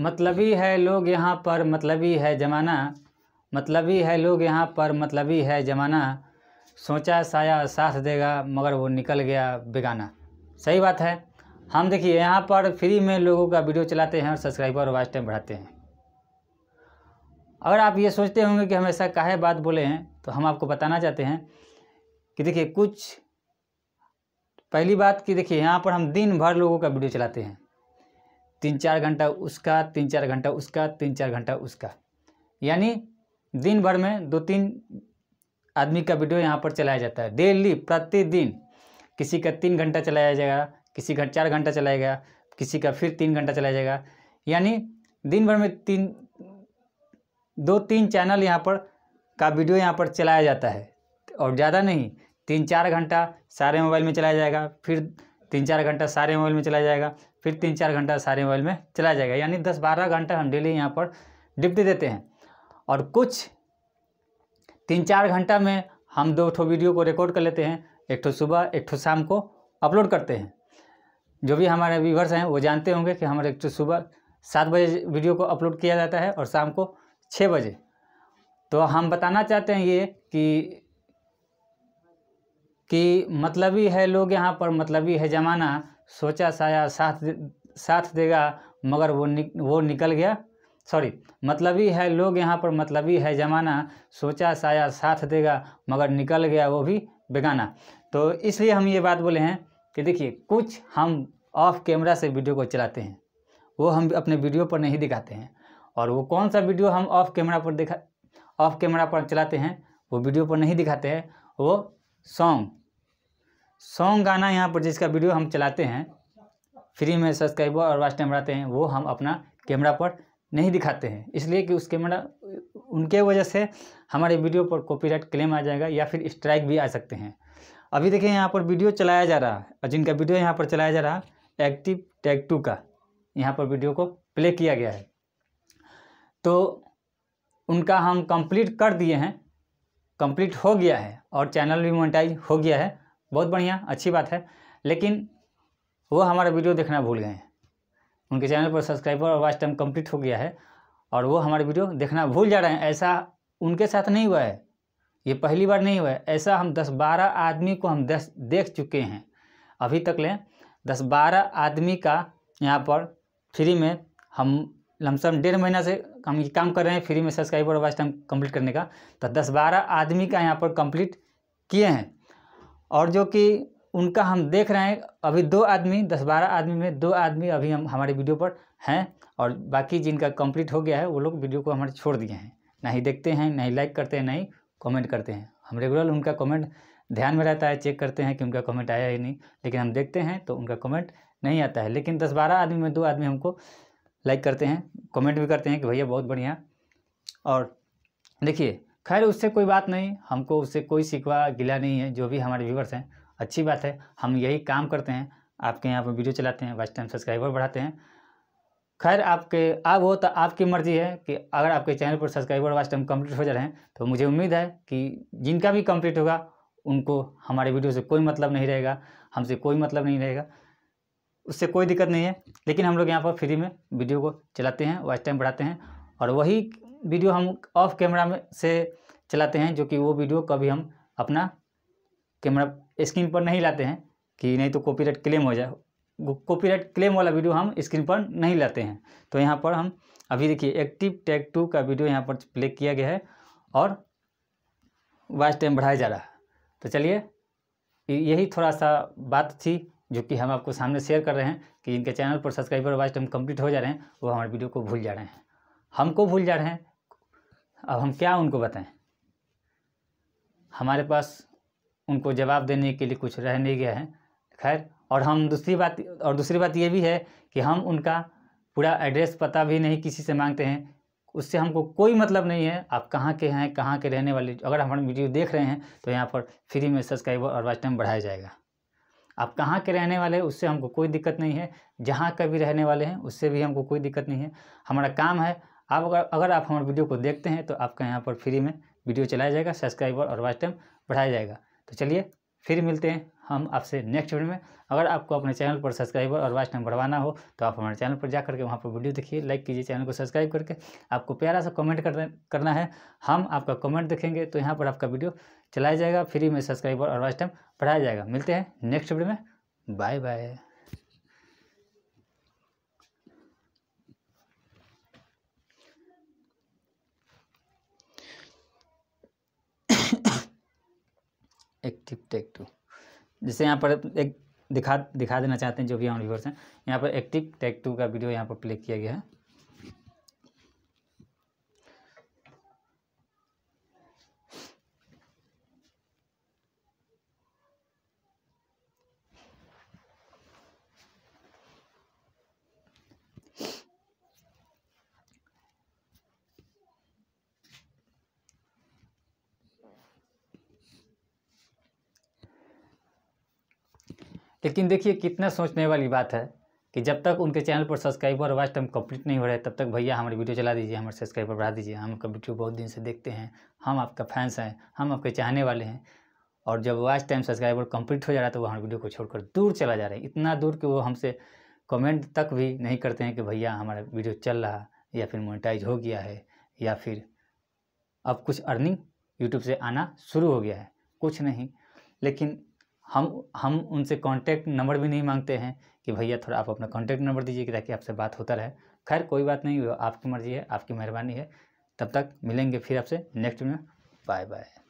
मतलबी है लोग यहाँ पर मतलबी है जमाना मतलबी है लोग यहाँ पर मतलबी है जमाना सोचा साया साथ देगा मगर वो निकल गया बेगाना सही बात है हम देखिए यहाँ पर फ्री में लोगों का वीडियो चलाते हैं और सब्सक्राइबर और वाच टाइम बढ़ाते हैं अगर आप ये सोचते होंगे कि हम ऐसा काहे बात बोले हैं तो हम आपको बताना चाहते हैं कि देखिए कुछ पहली बात कि देखिए यहाँ पर हम दिन भर लोगों का वीडियो चलाते हैं तीन चार घंटा उसका तीन चार घंटा उसका तीन चार घंटा उसका यानी दिन भर में दो तीन आदमी का वीडियो यहाँ पर चलाया जाता है डेली प्रतिदिन किसी का तीन घंटा चलाया जाएगा किसी का चार घंटा चलाया गया किसी का फिर तीन घंटा चलाया जाएगा यानी दिन भर में तीन दो तीन चैनल यहाँ पर का वीडियो यहाँ पर चलाया जाता है और ज़्यादा नहीं तीन चार घंटा सारे मोबाइल में चलाया जाएगा फिर तीन चार घंटा सारे मोबाइल में चलाया जाएगा फिर तीन चार घंटा सारे मोबाइल में चला जाएगा यानी दस बारह घंटा हम डेली यहाँ पर डिप दे देते हैं और कुछ तीन चार घंटा में हम दो ठो वीडियो को रिकॉर्ड कर लेते हैं एक ठो सुबह एक ठो शाम को अपलोड करते हैं जो भी हमारे व्यूवर्स हैं वो जानते होंगे कि हमारे एक ठो सुबह सात बजे वीडियो को अपलोड किया जाता है और शाम को छः बजे तो हम बताना चाहते हैं ये कि कि मतलबी है लोग यहाँ पर मतलबी है ज़माना सोचा साया साथ साथ देगा मगर वो निक, वो निकल गया सॉरी मतलबी है लोग यहाँ पर मतलबी है ज़माना सोचा साया साथ देगा मगर निकल गया वो भी बेगाना तो इसलिए हम ये बात बोले हैं कि देखिए कुछ हम ऑफ कैमरा से वीडियो को चलाते हैं वो हम अपने वीडियो पर नहीं दिखाते हैं और वो कौन सा वीडियो हम ऑफ कैमरा पर दिखा ऑफ कैमरा पर चलाते हैं वो वीडियो पर नहीं दिखाते हैं वो सॉन्ग सॉन्ग गाना यहाँ पर जिसका वीडियो हम चलाते हैं फ्री में सब्सक्राइबर और वास्ट टाइम बढ़ाते हैं वो हम अपना कैमरा पर नहीं दिखाते हैं इसलिए कि उस कैमरा उनके वजह से हमारे वीडियो पर कॉपीराइट क्लेम आ जाएगा या फिर स्ट्राइक भी आ सकते हैं अभी देखिए यहाँ पर वीडियो चलाया जा रहा है जिनका वीडियो यहाँ पर चलाया जा रहा है एक्टिव टैग टू का यहाँ पर वीडियो को प्ले किया गया है तो उनका हम कंप्लीट कर दिए हैं कंप्लीट हो गया है और चैनल भी मोनिटाइज हो गया है बहुत बढ़िया अच्छी बात है लेकिन वो हमारा वीडियो देखना भूल गए हैं उनके चैनल पर सब्सक्राइबर और वाच टाइम कंप्लीट हो गया है और वो हमारे वीडियो देखना भूल जा रहे हैं ऐसा उनके साथ नहीं हुआ है ये पहली बार नहीं हुआ है ऐसा हम दस बारह आदमी को हम दस देख चुके हैं अभी तक लें दस बारह आदमी का यहाँ पर फ्री में हम लमसम डेढ़ महीना से हम ये काम कर रहे हैं फ्री में सब्सक्राइबर और वाच टाइम कम्प्लीट करने का तो दस बारह आदमी का यहाँ पर कम्प्लीट किए हैं और जो कि उनका हम देख रहे हैं अभी दो आदमी दस बारह आदमी में दो आदमी अभी हम हमारे वीडियो पर हैं और बाकी जिनका कंप्लीट हो गया है वो लोग वीडियो को हमारे छोड़ दिए हैं ना ही देखते हैं ना ही लाइक करते हैं ना ही कॉमेंट करते हैं हम रेगुलर उनका कमेंट ध्यान में रहता है चेक करते हैं कि उनका कमेंट आया ही नहीं लेकिन हम देखते हैं तो उनका कमेंट नहीं आता है लेकिन दस बारह आदमी में दो आदमी हमको लाइक करते हैं कमेंट भी करते हैं कि भैया बहुत बढ़िया और देखिए खैर उससे कोई बात नहीं हमको उससे कोई सिकवा गिला नहीं है जो भी हमारे व्यूवर्स हैं अच्छी बात है हम यही काम करते हैं आपके यहाँ पर वीडियो चलाते हैं वाच टाइम सब्सक्राइबर बढ़ाते हैं खैर आपके आप हो तो आपकी मर्ज़ी है कि अगर आपके चैनल पर सब्सक्राइबर वाच टाइम कम्प्लीट हो जा रहे हैं तो मुझे उम्मीद है कि जिनका भी कम्प्लीट होगा उनको हमारे वीडियो से कोई मतलब नहीं रहेगा हमसे कोई मतलब नहीं रहेगा उससे कोई दिक्कत नहीं है लेकिन हम लोग यहाँ पर फ्री में वीडियो को चलाते हैं वाच टाइम बढ़ाते हैं और वही वीडियो हम ऑफ कैमरा में से चलाते हैं जो कि वो वीडियो कभी हम अपना कैमरा स्क्रीन पर नहीं लाते हैं कि नहीं तो कॉपीराइट क्लेम हो जाए कॉपीराइट क्लेम वाला वीडियो हम स्क्रीन पर नहीं लाते हैं तो यहाँ पर हम अभी देखिए एक्टिव टैग टू का वीडियो यहाँ पर प्ले किया गया है और वाइस टाइम बढ़ाया जा रहा है तो चलिए यही थोड़ा सा बात थी जो कि हम आपको सामने शेयर कर रहे हैं कि इनके चैनल पर सब्सक्राइबर वाइस टाइम कंप्लीट हो जा रहे हैं वो हमारे वीडियो को भूल जा रहे हैं हमको भूल जा रहे हैं अब हम क्या उनको बताएं हमारे पास उनको जवाब देने के लिए कुछ रह नहीं गया है खैर और हम दूसरी बात और दूसरी बात ये भी है कि हम उनका पूरा एड्रेस पता भी नहीं किसी से मांगते हैं उससे हमको कोई मतलब नहीं है आप कहाँ के हैं कहाँ के रहने वाले अगर हम वीडियो देख रहे हैं तो यहाँ पर फ्री में सब्सक्राइबर और वाच टाइम बढ़ाया जाएगा आप कहाँ के रहने वाले हैं उससे हमको कोई दिक्कत नहीं है जहाँ का भी रहने वाले हैं उससे भी हमको कोई दिक्कत नहीं है हमारा काम है आप अगर अगर आप हमारे वीडियो को देखते हैं तो आपका यहाँ पर फ्री में वीडियो चलाया जाएगा सब्सक्राइबर और वाच टाइम बढ़ाया जाएगा तो चलिए फिर मिलते हैं हम आपसे नेक्स्ट वीडियो में अगर आपको अपने चैनल पर सब्सक्राइबर और वाच टाइम बढ़वाना हो तो आप हमारे चैनल पर जा करके वहाँ पर वीडियो देखिए लाइक कीजिए चैनल को सब्सक्राइब करके आपको प्यारा सा कमेंट करना है हम आपका कमेंट देखेंगे तो यहाँ पर आपका वीडियो चलाया जाएगा फ्री में सब्सक्राइबर और वाच टाइम बढ़ाया जाएगा मिलते हैं नेक्स्ट वीडियो में bye bye active tech two जैसे यहाँ पर एक दिखा दिखा देना चाहते हैं जो भी हम व्यूवर्स हैं यहाँ पर एक्टिव टेक टू का वीडियो यहाँ पर प्ले किया गया है लेकिन देखिए कितना सोचने वाली बात है कि जब तक उनके चैनल पर सब्सक्राइबर वाच टाइम कंप्लीट नहीं हो रहा है तब तक भैया हमारी वीडियो चला दीजिए हमारे सब्सक्राइबर बढ़ा दीजिए हम आपका वीडियो बहुत दिन से देखते हैं हम आपका फैंस हैं हम आपके चाहने वाले हैं और जब वाच टाइम सब्सक्राइबर कंप्लीट हो जा रहा है तो वो हमारे वीडियो को छोड़कर दूर चला जा रहा है इतना दूर कि वो हमसे कमेंट तक भी नहीं करते हैं कि भैया हमारा वीडियो चल रहा या फिर मोनिटाइज हो गया है या फिर अब कुछ अर्निंग यूट्यूब से आना शुरू हो गया है कुछ नहीं लेकिन हम हम उनसे कांटेक्ट नंबर भी नहीं मांगते हैं कि भैया थोड़ा आप अपना कांटेक्ट नंबर दीजिए कि ताकि आपसे बात होता रहे खैर कोई बात नहीं आपकी मर्ज़ी है आपकी मेहरबानी है तब तक मिलेंगे फिर आपसे नेक्स्ट में बाय बाय